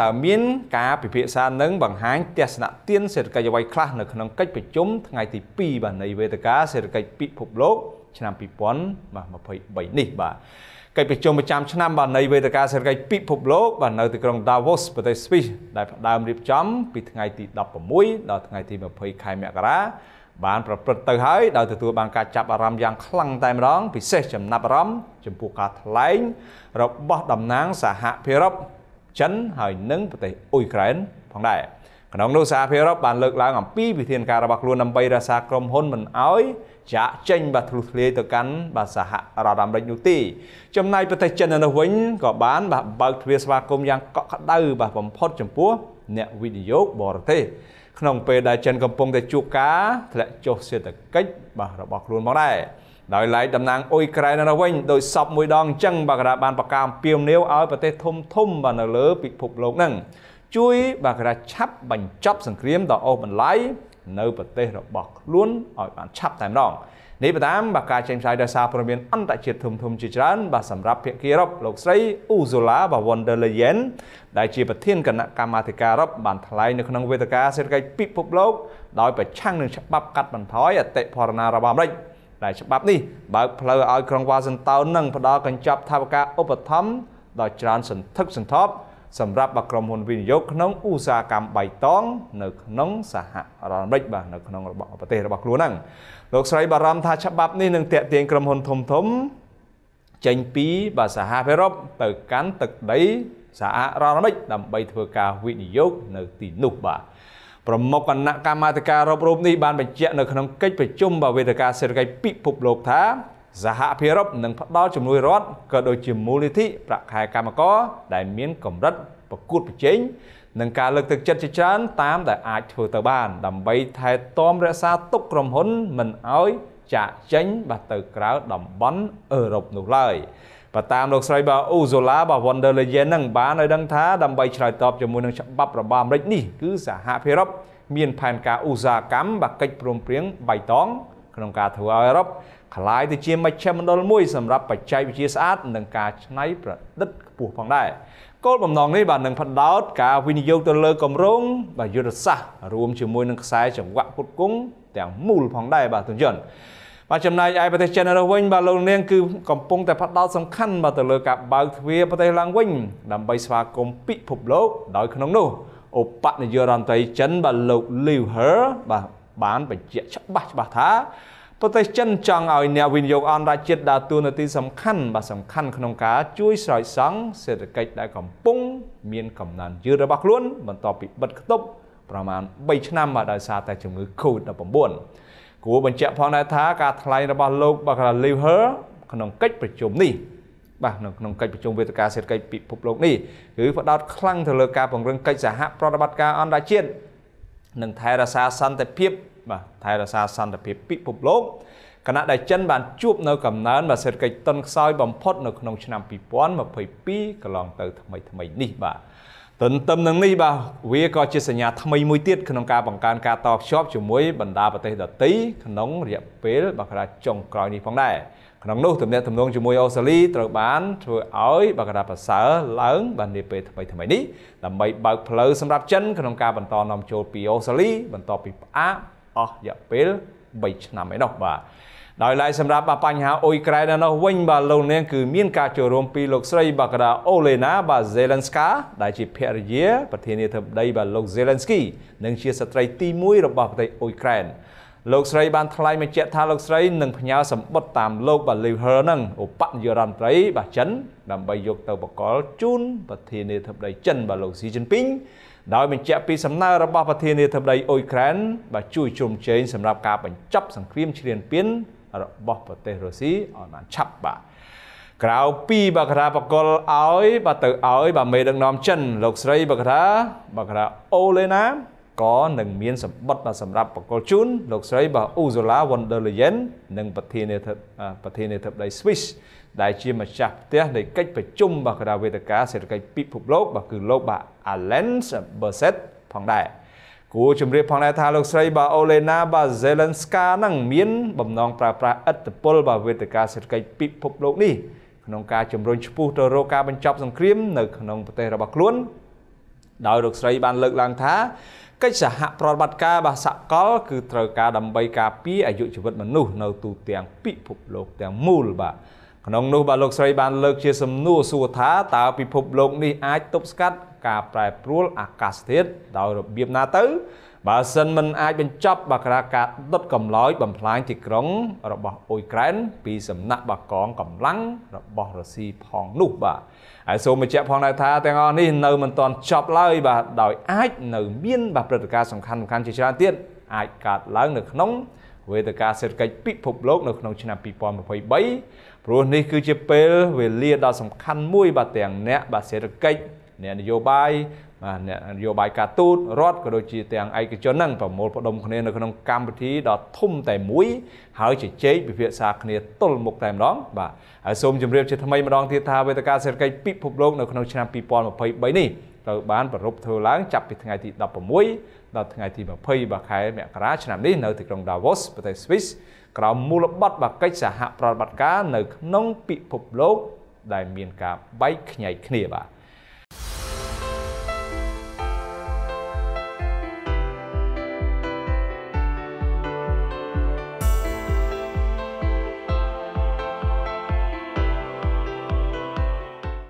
តើមានការពិភាក្សានឹងបង្ហាញទស្សនៈទានសេដ្ឋកិច្ចអ្វីខ្លះនៅក្នុងកិច្ចប្រជុំថ្ងៃទី2បាទនៃវេទិកាសេដ្ឋកិច្ចពិភពលោកឆ្នាំ2023នេះ បាទកិច្ចប្រជុំប្រចាំឆ្នាំបាទនៃវេទិកាសេដ្ឋកិច្ចពិភពលោកបាទនៅទីក្រុង Davos ប្រទេសស្វីសដែលផ្ដើមរៀបចំពីថ្ងៃទី16ដល់ថ្ងៃទី20ខែមករាបានប្រព្រឹត្តទៅហើយដោយទទួលបានការចាប់អារម្មណ៍យ៉ាងខ្លាំងតែម្ដងពិសេសចំណាប់អារម្មណ៍ចំពោះការថ្លែងរបស់តំណាងសហភាពអឺរ៉ុបចិនហើយនិងប្រទេសអ៊ុយក្រែន ផងដែរក្នុងនោះសហភាពអឺរ៉ុបបានលើកឡើងអំពីវិធានការរបស់ខ្លួនដើម្បីរក្សាក្រុមហ៊ុនមិនឲ្យចាក់ចេញបាទធ្លុះធ្លាយទៅកាន់បាទសហរដ្ឋអាមេរិកនោះទេចំណែកប្រទេសចិននៅវិញក៏បានបាទបើកទ្វារស្វាគមន៍យ៉ាងកក់ក្ដៅបាទបំផុតចំពោះអ្នកវិនិយោគបរទេសក្នុងពេលដែលចិនកំពុង តែជួបការធ្លាក់ចុះសេដ្ឋកិច្ចបាទរបស់ខ្លួនផងដែរដោយឡែកតំណាងអ៊ុយក្រែននៅវិញដោយសពមួយដងអញ្ចឹងបាការាបានប្រកាសអំពាវនាវឲ្យប្រទេសធំ ធំបាទនៅលើពិភពលោកហ្នឹងជួយ បាការាឆាប់បញ្ចប់សង្គ្រាមដ៏អូសបន្លាយនៅប្រទេសរបស់ខ្លួនឲ្យបានឆាប់តែម្ដងនេះបតាមបាការចេញផ្សាយដោយសារព័ត៌មានអន្តរជាតិធំធំជាច្រើន បាទសម្រាប់ភាគីអឺរ៉ុបលោកស្រីអ៊ូសូឡាបាវ៉ុនដឺលេយ៉ែនដែលជាប្រធានគណៈកម្មាធិការអឺរ៉ុបបានថ្លែងនៅក្នុងវេទិកាសេដ្ឋកិច្ចពិភពលោកដោយប្រឆាំងនឹងច្បាប់កាត់បន្ថយអតិផរណារបស់អាមេរិកដែលច្បាប់នេះបើកផ្លូវឲ្យក្រុងវ៉ាស៊ីនតោននឹងផ្ដល់កញ្ចប់ថវិកាឧបត្ថម្ភដល់ច្រើនសន្ធឹកសន្ធាប់សម្រាប់បក្រុមហ៊ុនវិនិយោគក្នុងឧស្សាហកម្មបៃតងនៅក្នុងសហរដ្ឋអាមេរិកបាទនៅក្នុងរបស់ប្រទេសរបស់ខ្លួនហ្នឹងលោកស្រីបារម្ភថាច្បាប់នេះនឹងតាក់ទាញក្រុមហ៊ុនធំធំចេញពីបាទសហភាពអឺរ៉ុបទៅកាន់ទឹកដីសហរដ្ឋអាមេរិកដើម្បីធ្វើការវិនិយោគនៅទីនោះបាទប្រមុខគណៈកម្មាធិការរອບរូបនេះបានបញ្ជាក់នៅក្នុងកិច្ចប្រជុំបវេទការសេដ្ឋកិច្ចពិភពលោកថាសហភាពអឺរ៉ុបនឹងផ្ដល់ជំនួយរដ្ឋក៏ដូចជាមូលនិធិប្រាក់ខែកម្មករដែលមានកម្រិតប្រកួតប្រជែងនិងការលើកទឹកចិត្តជាច្រើនតាមដែលអាចធ្វើទៅបានដើម្បីថែទាំរក្សាទុកក្រុមហ៊ុនមិនឲ្យចាក់ចេញបាទទៅក្រៅតំបន់អឺរ៉ុបនោះឡើយ។បើតាមលោកស្រីបាទអូសូឡាបាទ Wonder Legend ហ្នឹងបានឲ្យដឹងថាដើម្បីឆ្លើយតបជាមួយនឹងច្បាប់របស់អាមេរិកនេះគឺសហភាពអឺរ៉ុបមាន ផែនការឧស្សាហកម្មបាកិច្ចព្រមព្រៀងបៃតងក្នុងការធ្វើឲ្យអឺរ៉ុបក្លាយទៅជាមជ្ឈមណ្ឌលមួយសម្រាប់បច្ចេកវិទ្យាស្អាតនិងការច្នៃប្រឌិតខ្ពស់ផងដែរគោលបំណងនេះបាទនឹងផ្ដោតការវិនិយោគទៅលើគម្រោងបាទយុទ្ធសាស្ត្ររួមជាមួយនឹងខ្សែចង្វាក់ពុតគង់ទាំងមូលផងដែរបាទទុនយន្តបាទចំណែកឯប្រទេសចិនរស់វិញបាទលោកនាងគឺកំពុងតែផ្ដោតសំខាន់បាទទៅលើការបើកទ្វារប្រទេសឡើងវិញដើម្បីស្វាគមន៍ពិភពលោកដោយក្នុងនោះឧបនាយករដ្ឋមន្ត្រីចិនបាទលោកលីវហឺបាទបានបញ្ជាក់ច្បាស់ច្បាស់ថាប្រទេសចិនចង់ឲ្យអ្នកវិនិយោគអន្តរជាតិដើរតួនាទីសំខាន់បាទសំខាន់ក្នុងការជួយស្រោចសង់សេដ្ឋកិច្ចដែលកំពុងមានកំណើនយឺតរបស់ខ្លួនបន្ទាប់ពីបិទគប់ប្រមាណ3ឆ្នាំបាទដោយសារតែជំងឺ Covid-19 គួរបញ្ជាក់ផងដែរថាការថ្លែងរបស់លោកបាកា Liver ក្នុងកិច្ចប្រជុំនេះបាទនៅក្នុងកិច្ចប្រជុំវេទិកាសេដ្ឋកិច្ចពិភពលោកនេះគឺផ្ដោតខ្លាំងទៅលើការពង្រឹងកិច្ចសហប្រតិបត្តិការអន្តរជាតិនិងថែរក្សាសន្តិភាពបាទថែរក្សាសន្តិភាពពិភពលោកគណៈដែលចិនបានជួបនៅកំណើនបាទសេដ្ឋកិច្ចតុនខ្សោយបំផុត នៅក្នុងឆ្នាំ2022កន្លងទៅ ថ្មីថ្មីនេះបាទទន្ទឹមនឹងនេះបាទវាក៏ជាសញ្ញាថ្មីមួយទៀតក្នុងការបង្កើនការតភ្ជាប់ជាមួយបណ្ដាប្រទេសដទៃក្នុងរយៈពេលបាទគេថាចុងក្រោយនេះផងដែរក្នុងនោះទំនាក់ទំនងជាមួយអូស្ត្រាលីត្រូវបានធ្វើឲ្យបកដាប្រសើរឡើងបាននាពេលថ្មីថ្មីនេះដើម្បីបើកផ្លូវសម្រាប់ចិន ក្នុងការបន្តនាំចូលពីអូស្ត្រាលីបន្ទាប់ពីផ្អាកអស់រយៈពេល3ឆ្នាំឯនោះបាទដោយឡែកសម្រាប់បញ្ហាអ៊ុយក្រែននៅនោះវិញបាទលោកនាងគឺមានការចូលរួមពីលោកស្រីបាទកដាអូលេណាបាទសេឡិនស្កាដែលជាភរិយាប្រធានាធិបតីបាទលោកសេឡិនស្គីនិងជាស្ត្រីទី1របស់ប្រទេសអ៊ុយក្រែនលោកស្រីបានថ្លែងបញ្ជាក់ថាលោកស្រីនឹងផ្ញើសម្បត្តិតាមលោកបាលីវហឺនឹងឧបនាយករដ្ឋមន្ត្រីបាទចិនដើម្បីយកទៅបកលជូនប្រធានាធិបតីចិនបាទលោកស៊ីជីនពីងដោយបញ្ជាក់ពីសំណើរបស់ប្រធានាធិបតីអ៊ុយក្រែនបាទជួយជ្រោមជ្រែងសម្រាប់ការបញ្ចប់សង្គ្រាមឈ្លានពានរបស់ប្រទេសរុស្ស៊ីឲ្យបានឆាប់បាទក្រៅពីបករាបកលឲ្យបាទទៅឲ្យបាទមេដឹកនាំចិនលោកស្រីបករាបករាអូលេណាក៏នឹងមានសម្បត្តិបាទសម្រាប់បកលជូនលោកស្រីបាទអ៊ូសូឡាវ៉ុនដឺលីយ៉ិននិងប្រធានាធិបប្រធានាធិបតី Swiss ដែលជាម្ចាស់ផ្ទះនៃកិច្ចប្រជុំបាទគណៈវេទិកាសេដ្ឋកិច្ចពិភពលោកបាទគឺលោកបាទ Alan Berset ផងដែរគួរជម្រាបផងដែរថាលោកស្រីបាទអូលេណា បាទសេឡិនស្កានឹងមានបំណងប្រើប្រាស់ឥទ្ធិពលបាទវេទិកាសេដ្ឋកិច្ចពិភពលោកនេះក្នុងការជំរុញឈ្មោះទៅរកការបញ្ចប់សង្គ្រាម នៅក្នុងប្រទេសរបស់ខ្លួនដោយលោកស្រី បានលើកឡើង ថាកិច្ចសហប្រតិបត្តិការរបស់សកល គឺត្រូវការដើម្បីការពារអាយុជីវិតមនុស្សនៅទូទាំងពិភពលោកទាំងមូលបាទក្នុងនោះបាទលោកស្រីបានលើកជាសំណួរសួរថាតើពិភពលោកនេះអាចទប់ស្កាត់ការប្រែប្រួលអាកាសធាតុដោយរបៀបណាទៅបើសិនមិនអាចបញ្ចប់បាក្រាការដុតកម្លោយ បំផ្លាញទីក្រុង របស់អ៊ុយក្រែន ពីសំណាក់បាកងកម្លាំងរបស់រុស្ស៊ីផងនោះបាទហើយសូមបញ្ជាក់ផងដែរថាទាំងអស់នេះនៅមិនទាន់ចប់ឡើយបាទដោយអាចនៅមាន បាទព្រឹត្តិការណ៍សំខាន់ៗជាច្រើនទៀតអាចកើតឡើងនៅក្នុងវេទិកាសេដ្ឋកិច្ចពិភពលោក នៅក្នុងឆ្នាំ2023ព្រោះនេះគឺជាពេលវេលាដ៏សំខាន់មួយ បាទទាំងអ្នកបាទសេដ្ឋកិច្ចអ្នកនយោបាយបាទអ្នកនយោបាយការទូតរដ្ឋក៏ដូចជាទាំងឯកជនហ្នឹងប្រមូលផ្ដុំគ្នានៅក្នុងកម្មវិធីដ៏ធំតែមួយហើយជជែកពិភាក្សាគ្នាទល់មុខតែម្ដងបាទហើយសូមជម្រាបជាថ្មីម្ដងទៀតថាវេទិកាសេដ្ឋកិច្ចពិភពលោកនៅក្នុងឆ្នាំ2023នេះត្រូវបានប្រារព្ធធ្វើឡើងចាប់ពីថ្ងៃទី16ដល់ថ្ងៃទី20បាទខែមករាឆ្នាំនេះនៅទីក្រុង Davos ប្រទេសស្វីសក្រោមមូលបត្របាកិច្ចសហប្រតិបត្តិការនៅ ក្នុងពិភពលោក ដែលមានការបែកខ្ញែកគ្នាបាទ